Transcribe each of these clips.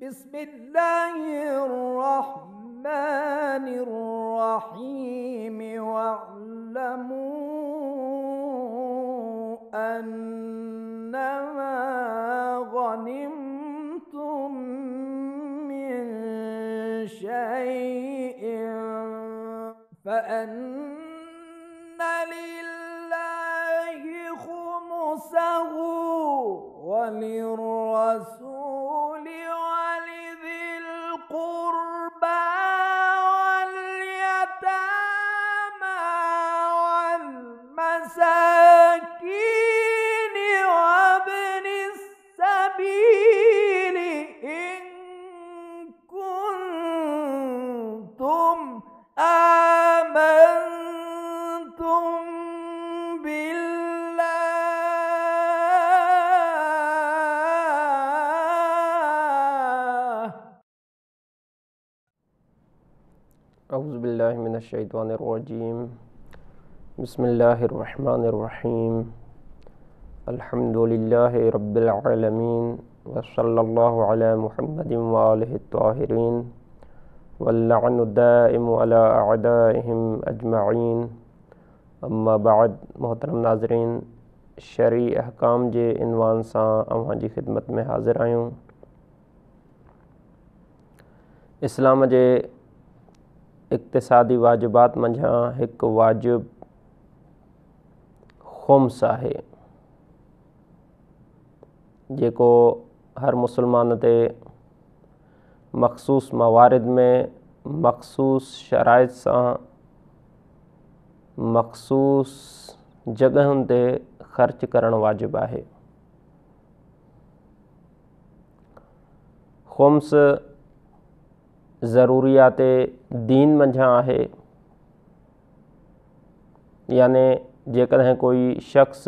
بسم الله الرحمن الرحيم واعلموا أنما غنمتم من شيء فأن لله خمسه وللرسول الشيطان الرجيم بسم الله الرحمن الرحيم الحمد لله رب العالمين وصلى الله على محمد وآله الطاهرين واللعن الدائم على أعدائهم أجمعين أما بعد محترم ناظرين शरी احكام جي انوان سا अव्हां جي خدمت میں حاضر आहियूं اسلام جي इक़सादी वाजिबात मंझां हिकु वाजिब खुम्स आहे जेको हर मुसलमान ते मख़सूस मवारिद में मख़सूस शराइत सां मखसूस जॻहियुनि ते ख़र्चु करणु वाजिबु खुम्स ज़रूरियात दीन मंझा है यानि जेकॾहिं शख़्स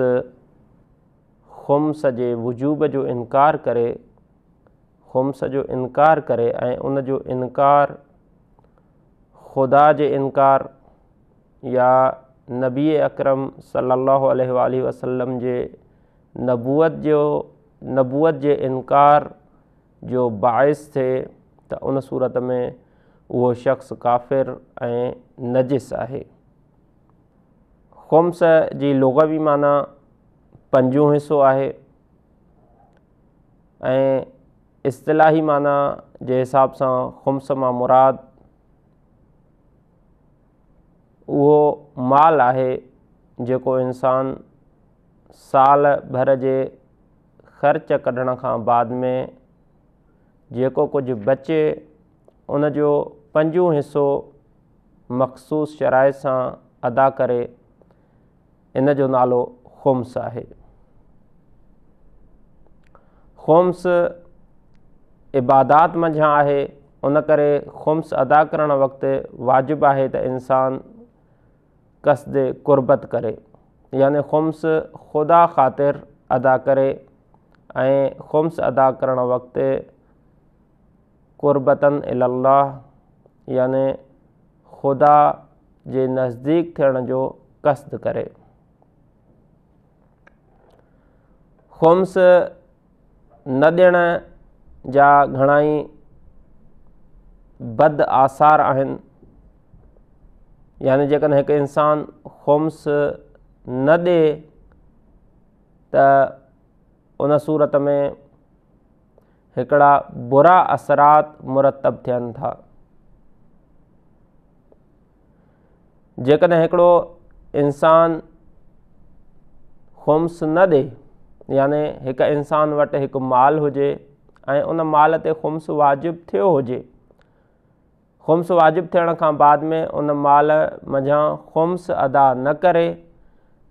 ख़ुम्स जे वजूब जो इनकार करे ख़ुम्स जो इनकार करे उन जो इनकार ख़ुदा जे इनकार या नबी अकरम सल्ला वसलम जे नबूअत जो नबूअत जे इनकार जो बाहिस थे त उन सूरत में उहो शख़्स काफ़िर ऐं नज़िस आहे ख़ौम्स जी लोगवी माना पंजो हिसो आहे ऐं इस्तलाही माना जे हिसाब सां खोम्स मां मुरादु उहो माल आहे जेको इन्सान साल भर जे ख़र्च कढण खां बाद में जेको कुझु बचे उन जो पंजो हिसो मखसूस शराइ सां अदा करे इन जो नालो खोम्स ख़ौम्स खोम्स इबादात मंझां आहे उन करे ख़ौम्स अदा करणु वक़्ति वाजिबु आहे त इंसान कसिदे क़ुर्बत करे यानि खुम्स ख़ुदा ख़ातिर अदा करे ऐं ख़ौम्स अदा करण वक़्ति क़ुरबतनि इलाह याने ख़ुदा जे नज़दीक थियण जो قصد करे خمس न ॾियण जा घणाई बद आसार आहिनि याने जेकॾहिं हिकु انسان خمس न ॾिए त उन सूरत में हिकड़ा बुरा असरात मुरतब थियनि था जेकॾहिं हिकिड़ो इंसान न ॾे याने हिकु इंसानु वटि हिकु मालु हुजे ऐं उन माल ते खोम्स वाजिबु थियो हुजे खोम्स वाजिबु थियण खां बाद में उन माल मञा खौम्स अदा न करे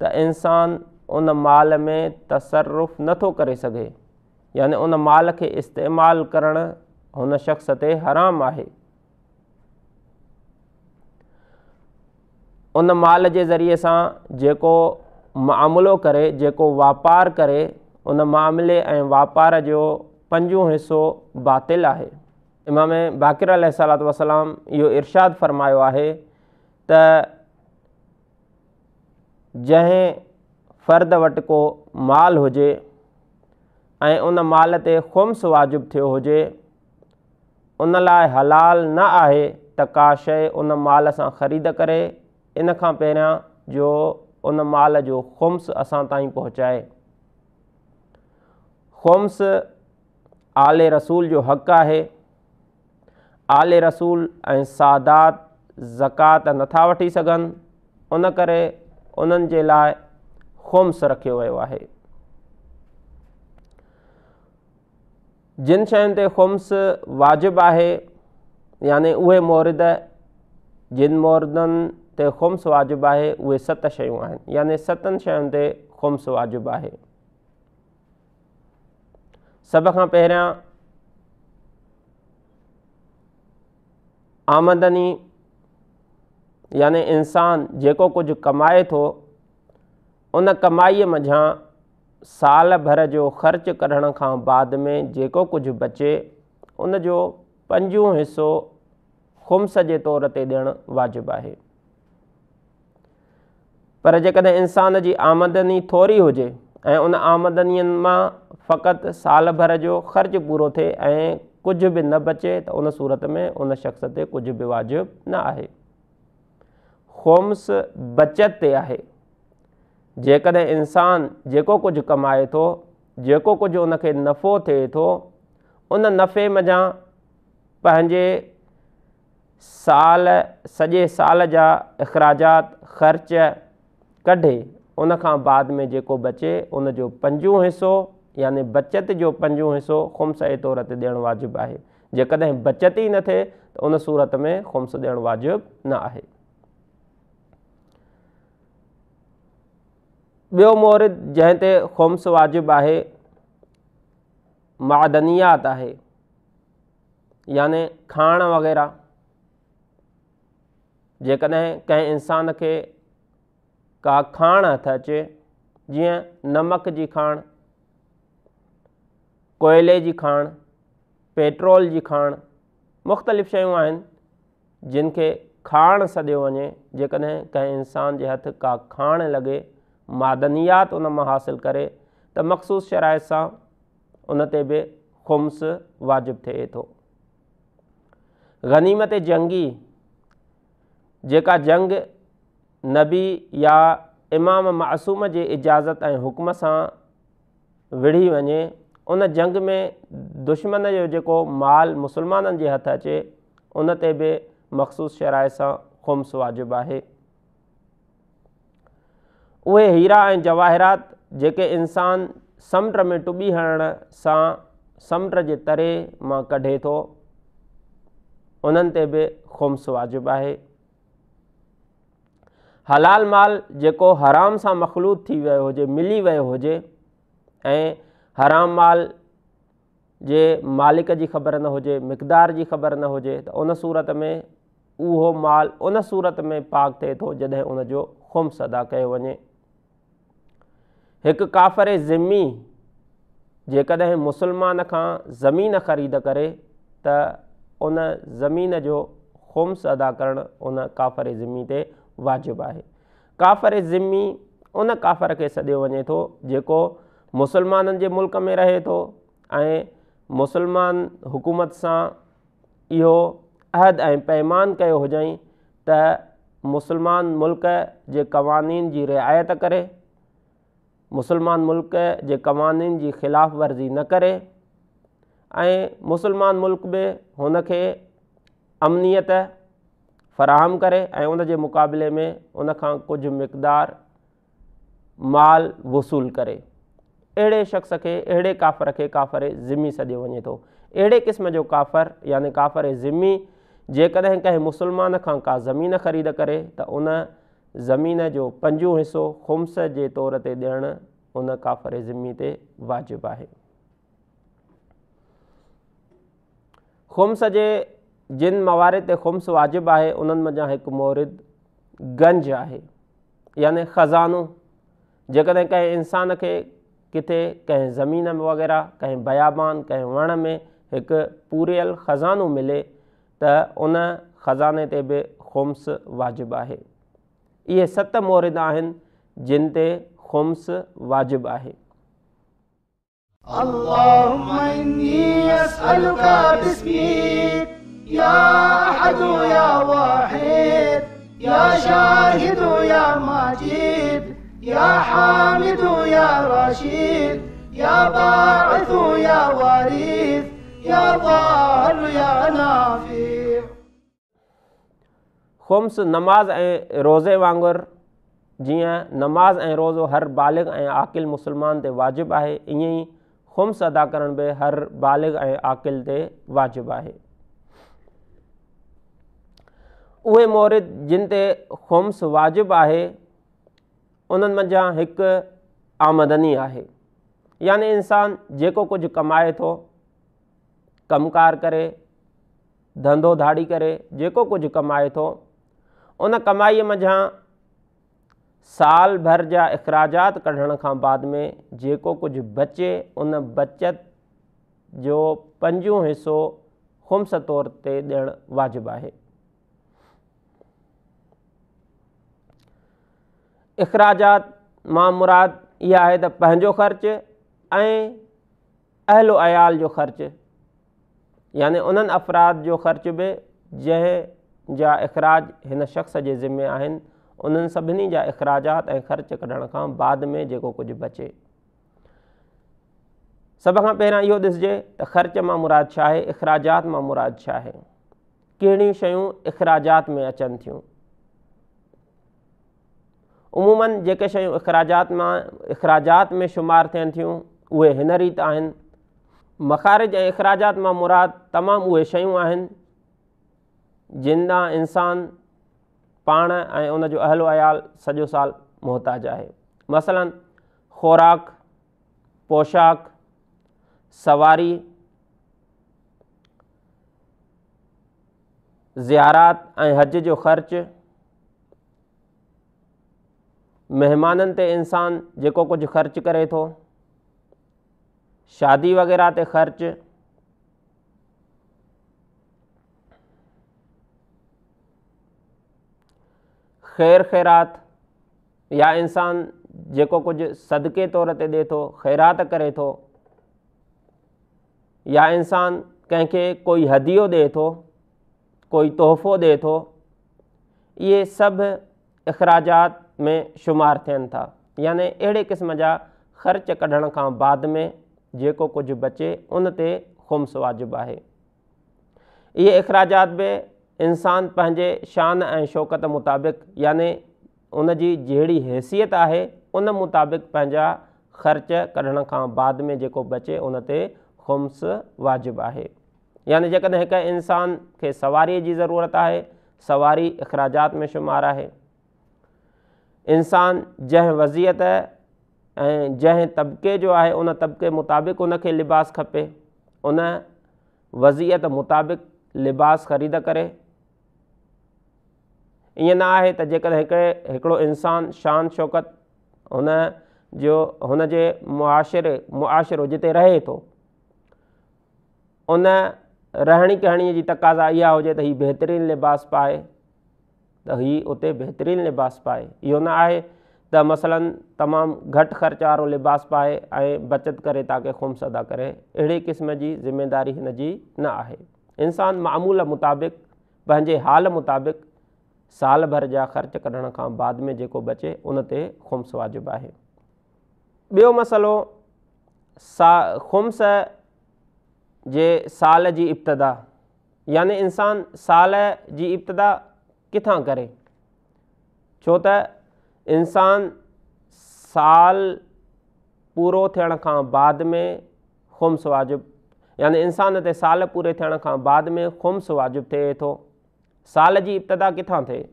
त इंसानु उन माल में तसरफ़ु नथो करे सघे यानी उन माल खे इस्तेमालु करणु हुन शख़्स ते हराम आहे उन माल जे ज़रिए सां जेको मामिलो करे जेको वापारु करे उन मामिले ऐं वापार जो पंजो हिसो बातिल आहे इन में बाकिर वसलाम इहो इरशादु फ़रमायो आहे त जंहिं फ़र्द वटि को मालु हुजे ऐं उन माल ते खुम्स वाजिबु थियो हुजे उन लाइ हलाल न आहे त का शइ उन माल सां ख़रीद करे इन खां पहिरियां जो उन माल जो खुम्स असां ताईं पहुचाए खुम्स आले रसूल जो हक़ आहे आले रसूल ऐं सादात ज़कात नथा वठी सघनि उन करे उन्हनि जे लाइ खुम्स रखियो वियो आहे जिन शयुनि ते खुम्स वाजिबु आहे याने उहे मोहर जिन मोरदनि ते ख़ुम्स वाजिबु आहे उहे सत शयूं आहिनि यानी सतनि शयुनि ते खुम्स वाजिबु आहे सभ खां पहिरियां आमदनी याने इंसानु जेको कुझु कमाए थो उन कमाईअ मझां साल भर जो ख़र्च करण खां बाद में जेको कुझु बचे उन जो पंजो हिसो खुम्स जे तौर ते ॾियणु वाजिबु आहे पर जेकॾहिं इंसान जी आमदनी थोरी हुजे ऐं उन आमदनि मां फ़क़ति साल भर जो ख़र्चु पूरो थिए ऐं कुझु बि न बचे त उन सूरत में उन शख़्स ते कुझु बि वाजिबु न आहे खुम्स बचति ते आहे जेकॾहिं इंसानु जेको कुझु कमाए थो जेको कुझु उन खे नफ़ो थिए थो उन नफ़े मञा पंहिंजे साल सॼे साल जा अख़राजात ख़र्च कढे उन खां बाद में जेको बचे उन जो पंजो हिसो यानि बचति जो पंजो हिसो खुम्स जे तौर ते ॾियणु वाजिबु आहे जेकॾहिं बचति ई न थिए त उन सूरत में खुम्स ॾियणु वाजिबु न आहे ॿियो मोहरत जंहिं ते होम्स वाजिबु आहे मदनियात आहे याने खाण वग़ैरह जेकॾहिं कंहिं इंसान खे का खाण हथु अचे जीअं नमक जी खाण कोयले जी खाण पेट्रोल जी खाण मुख़्तलिफ़ शयूं आहिनि जिन खे खाण सॾियो वञे जेकॾहिं कंहिं इंसान जे हथु का खाइणु लॻे मादनियात उन मां हासिलु करे त मख़सूस शराइत सां उन ते बि खुम्स वाजिबु थिए थो ग़नीमत जंगी जेका जंग नबी या इमाम मासूम जे इजाज़त ऐं हुकम सां विढ़ी वञे उन जंग में दुश्मन जो जेको माल मुसलमाननि जे हथु अचे उन ते बि मख़सूस शराइ खुम्स वाजिबु आहे उहे हीरा ऐं जवाहिरात जेके इंसान समुंड में टुॿी हणण सां समुंड जे तरे मां कढे थो उन्हनि ते बि खुम्स वाजिबु आहे हलाल माल जेको हराम सां मखलूत थी वियो हुजे मिली वियो हुजे ऐं हराम माल जे मालिक जी ख़बर न हुजे मिकदार जी ख़बर न हुजे त उन सूरत में उहो माल उन सूरत में पाक थिए थो जॾहिं उनजो खुम्स अदा कयो वञे हिकु काफ़र ज़िमी जेकॾहिं मुसलमान खां ज़मीन ख़रीद करे त उन ज़मीन जो खुम्स अदा करणु उन काफ़िर ज़िमी ते वाजिबु आहे काफ़र ज़िमी उन काफ़र खे सॾियो वञे थो जेको मुसलमाननि जे मुल्क़ में रहे थो ऐं मुसलमान हुकूमत सां इहो अहद ऐं पैमान कयो हुजांइ त मुसलमान मुल्क जे क़वानीन जी रिआयत करे मुसलमान मुल्क़ जे क़वानीन जी ख़िलाफ़ वर्ज़ी न करे ऐं मुसलमान मुल्क़ बि हुनखे अमनियत फ़राहम करे ऐं उन मुक़ाबले में उनखां कुझु मक़दार माल वसूलु करे अहिड़े शख़्स खे अहिड़े काफ़र खे काफ़र ज़िमी सॼो वञे थो अहिड़े क़िस्म जो काफ़र याने काफ़र ज़िम्मी जेकॾहिं कंहिं मुसलमान खां का ज़मीन ख़रीद करे त उन ज़मीन जो पंजो हिसो खुम्स जे तौर ते ॾियणु उन काफ़र ज़िमी ते वाजिबु आहे खुम्स जे जिन मवारे ते खुम्स वाजिबु आहे उन्हनि मज़ा हिकु मोरिद गंज आहे यानि ख़ज़ानो जेकॾहिं कंहिं इंसान खे किथे कंहिं ज़मीन में वग़ैरह कंहिं बयाबान कंहिं वण में हिकु पूरियल ख़ज़ानो मिले त उन ख़ज़ाने ते बि खुम्स वाजिबु आहे ये مورد मोहरिद हैं जिनते खुम्स वाजिब है اللهم اني اسالك باسمك يا حد يا واحد يا شاهد يا ماجد يا حامد يا رشيد يا باعث يا وارث يا ضال يا نافي ख़ौम्स नमाज़ ऐं रोज़े वांगुरु जीअं नमाज़ ऐं रोज़ो हर ॿालिग ऐं आक़िलु मुस्लमान ते वाजिबु आहे ईअं ई ख़ौम्स अदा करण बि हर ॿालिग ऐं आकिल ते वाजिबु आहे उहे मोर जिन ते واجب वाजिबु आहे उन्हनि मज़ा हिकु आमदनी आहे यानी इंसानु जेको कुझु कमाए थो कमुकार करे धंधो धाड़ी करे जेको कुझु कमाए थो उन कमाईअ मज़ा साल भर जा अख़राजात कढण खां बाद में जेको कुझु बचे उन बचत जो पंजो हिसो खुम्स तौर ते ॾियणु वाजिबु आहे इख़राजात मां मुराद इहा आहे त पंहिंजो ख़र्चु ऐं अहिल अयाल जो ख़र्चु याने उन्हनि अफ़राद जो ख़र्च बि जंहिं जा अख़राज हिन शख़्स जे ज़िमे आहिनि उन्हनि सभिनी जा अख़राजात ऐं ख़र्च कढण खां बाद में जेको कुझु बचे सभ खां पहिरां इहो ॾिसजे त ख़र्च मां मुराद छा आहे अख़राजात मां मुराद छा आहे कहिड़ियूं शयूं में अचनि थियूं अमूमनि जेके शयूं अख़राजात में शुमारु थियनि थियूं उहे हिन रीति आहिनि मखारिज ऐं अख़राजात मां मुराद तमामु उहे शयूं आहिनि जिनां इंसान पाण ऐं उनजो अहल अयाल सॼो साल मोहताज आहे मसलन ख़ुराक पोशाक सवारी ज़ियारात ऐं हज जो ख़र्चु महिमाननि ते इंसानु जेको कुझु ख़र्चु करे थो शादी वग़ैरह ते ख़र्चु ख़ैर ख़ैरात या इंसान जेको कुझु सदके तौर ते ॾिए थो ख़ैरात करे थो या इंसान कंहिंखे कोई हदियो ॾिए थो कोई तोहफ़ो ॾिए थो इहे सभु अख़राजात में शुमारु थियनि था यानि अहिड़े क़िस्म जा ख़र्च कढण खां बाद में जेको कुझु बचे उन ते ख़ुम सवाजिबु आहे इहे अख़राजात बि انسان पंहिंजे शान ऐं शौक़त मुताबिक़ याने उन जी जहिड़ी हैसियत आहे उन मुताबिक़ पंहिंजा ख़र्च कढण खां बाद में जेको बचे उन ते خمس वाजिबु आहे यानी जेकॾहिं हिकु इंसान खे सवारीअ जी ज़रूरत आहे सवारी अख़राजात में शुमारु आहे इंसान जंहिं वज़ियत ऐं जंहिं तबिके जो आहे उन तबिके मुताबिक़ उन खे लिबासु खपे उन वज़ियत मुताबिक़ लिबास ख़रीद करे ईअं न आहे त जेकॾहिं हिकिड़े हिकिड़ो इंसानु शान शौक़त हुन जो हुन जे मुआशिरे मुआशिरो जिते रहे थो उन रहणी कहणीअ जी तक़ाज़ा इहा हुजे त हीउ बहितरीन लिबास पाए त हीउ उते बहितरीन लिबास पाए इहो न आहे त मसलनि तमामु घटि ख़र्च वारो लिबास पाए ऐं बचति करे तव्हांखे ख़ुम्स अदा करे अहिड़े क़िस्म जी ज़िमेदारी हिन जी न आहे इंसानु मामूल मुताबिक़ पंहिंजे हाल मुताबिक़ साल भर जा ख़र्च कढण खां बाद में जेको बचे उन ते खौम्स वाजिबु आहे ॿियो मसलो सा ख़ुम्स जे साल जी इब्तिदा यानि इंसान साल जी इब्तिदा किथां करे छो त इंसान साल पूरो थियण खां बाद में खुम्स वाजिबु यानि इंसान ते साल पूरे थियण खां बाद में खुम्स वाजिबु थिए थो साल जी इब्तिदा किथा थिए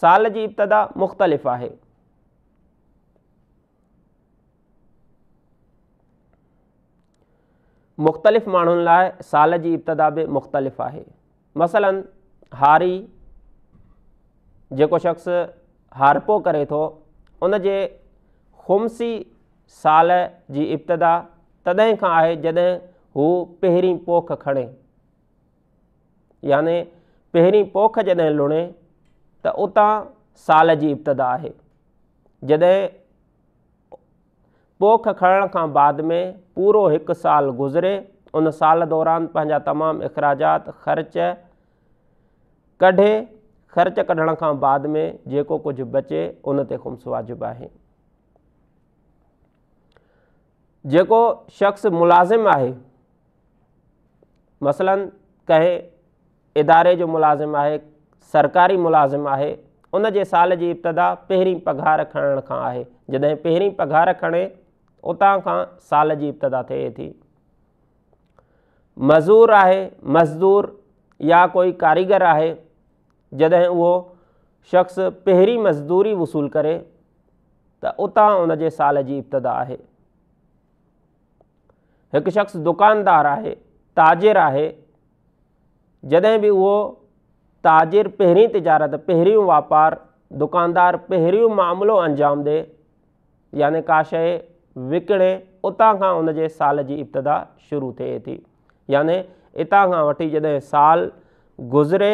साल जी इब्तिदा मुख़्तलिफ़ आहे मुख़्तलिफ़ माण्हुनि लाइ साल जी इब्तिदा बि मुख़्तलिफ़ आहे मसलन हारी जेको शख़्स हारपो करे थो उनजे ख़ुमसी साल जी इब्तिदा तॾहिं खां आहे जॾहिं हू पहिरीं पोखु खणे याने पहिरीं पोख जॾहिं लुणे त उतां साल जी इब्तिदा आहे जॾहिं पोख खणण खां बाद में पूरो हिकु साल गुज़िरे उन साल दौरान पंहिंजा तमामु अख़राजात ख़र्च कढे ख़र्च कढण खां बाद में जेको कुझु बचे उन ते खु़ सवाजिबु आहे जेको शख़्स मुलाज़िम आहे मसलन कंहिं इदारे जो मुलाज़िम आहे सरकारी मुलाज़िम आहे उन जे साल जी इब्तिदा पहिरीं पघार खणण खां आहे जॾहिं पहिरीं पघार खणे उतां खां साल जी इब्तिदा थिए थी मज़ूर आहे मज़दूर या कोई कारीगर आहे जॾहिं उहो शख़्स पहिरीं मज़दूरी वसूलु करे त उतां उन जे साल जी इब्तिदा आहे हिकु शख़्स दुकानदार आहे ताजिर आहे जॾहिं बि उहो ताजिर पहिरीं तिजारत पहिरियों वापारु दुकानदार पहिरियों मामिलो अंजाम ॾिए याने का शइ विकिणे उतां खां उन साल जी इब्तिदा शुरू थिए थी यानितां खां वठी जॾहिं साल गुज़िरे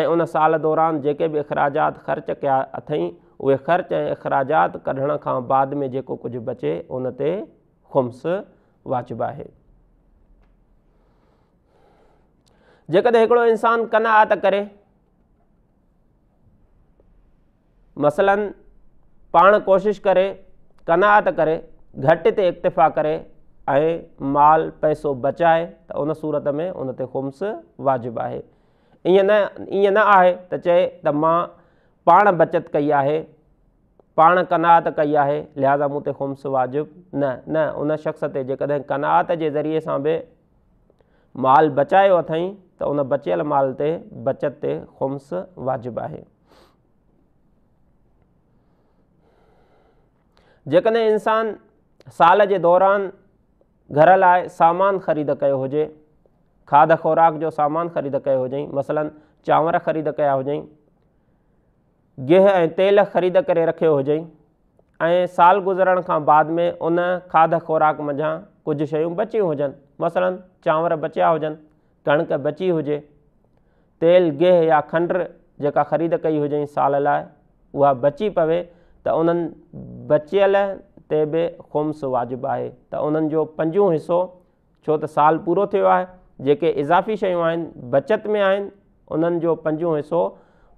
ऐं उन साल दौरान जेके बि अख़राजात ख़र्च कया अथई उहे ख़र्च ऐं अख़राजात कढण खां बाद में जेको कुझु बचे उन ते ख़ुम्स वाचिबो आहे जेकॾहिं हिकिड़ो इंसानु कनाआत करे मसलनि पाण कोशिशि करे कनाआ त करे घटि ते इक्तिफ़ा करे ऐं माल पैसो बचाए त उन सूरत में उन ते खुम्स वाजिबु आहे ईअं न ईअं न आहे त चए त मां पाण बचति कई आहे पाण कना कई आहे लिहाज़ा मूं ते खुम्स वाजिबु न न उन शख़्स ते जेकॾहिं कनाआत जे ज़रिए सां बि माल बचायो अथई त उन बचियल माल ते बचत ते खुम्स वाजिबु आहे जेकॾहिं इंसान साल जे दौरान घर लाइ सामान ख़रीद कयो हुजे खाद खुराक जो सामान ख़रीद कयो हुजांई मसलनि चांवर ख़रीद कया हुजांई गेह ऐं तेल ख़रीद करे रखियो हुजांई ऐं साल गुज़रण खां बाद में उन खाद खुराक मज़ा कुझु शयूं बचियूं हुजनि मसलनि चांवर बचिया हुजनि कणिक बची हुजे तेल गेह या खंड जेका ख़रीद कई हुजे साल लाइ उहा बची पवे त उन्हनि बचियल ते बि खुम्स वाजिबु आहे त उन्हनि जो पंजो हिसो छो त साल पूरो थियो आहे जेके इज़ाफ़ी शयूं आहिनि बचति में आहिनि उन्हनि जो पंजो हिसो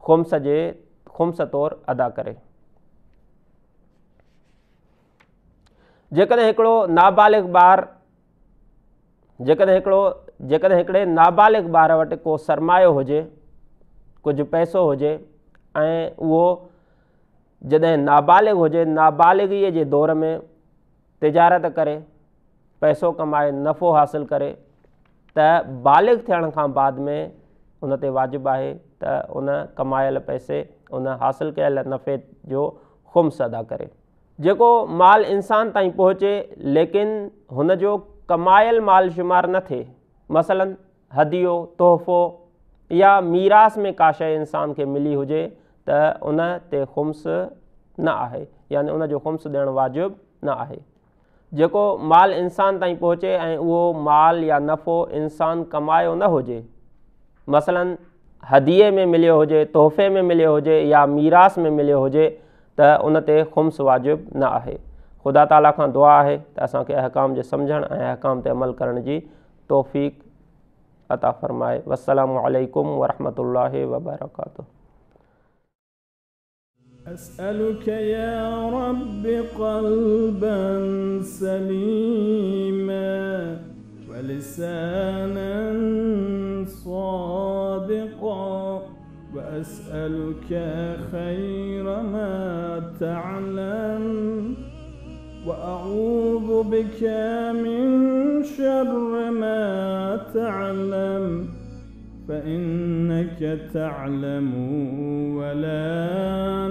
खोम्स जे खोम्स तौरु अदा करे जेकॾहिं हिकिड़ो नाबालिग ॿारु जेकॾहिं हिकिड़ो जेकॾहिं हिकिड़े नाबालिग ॿार वटि को सरमायो हुजे कुझु पैसो हुजे ऐं उहो जॾहिं नाबालिगु हुजे नाबालिगीअ जे दौर में तिजारत करे पैसो कमाए नफ़ो हासिलु करे त बालिग थियण खां बाद में उन ते वाजिबु आहे त उन कमायल पैसे उन हासिलु कयल नफ़े जो ख़ुम्स अदा करे जेको माल इंसान ताईं पहुचे लेकिन हुनजो कमायल माल शुमारु न थिए मसलनि हदियो तोहफ़ो या मीरास में का शइ इंसान खे मिली हुजे त उन ते ख़म्स न आहे यानी उन जो खु़म्स ॾियणु वाजिबु न आहे जेको मालु इंसानु ताईं पहुचे ऐं उहो माल या नफ़ो इंसानु कमायो न हुजे मसलनि हदीअ में मिलियो हुजे तोहफ़े में मिलियो हुजे या मीरास में मिलियो हुजे त उन ते खु़्स वाजिबु न आहे ख़ुदा ताला खां दुआ आहे त असांखे अहकाम जे सम्झण ऐं अहकाम ते अमल करण जी तौफ़ अता फ़रमाए वसलम वरहमत वबरकू أسألك يا رب قلبا سليما ولسانا صادقا وأسألك خير ما تعلم وأعوذ بك من شر ما تعلم فإنك تعلم ولا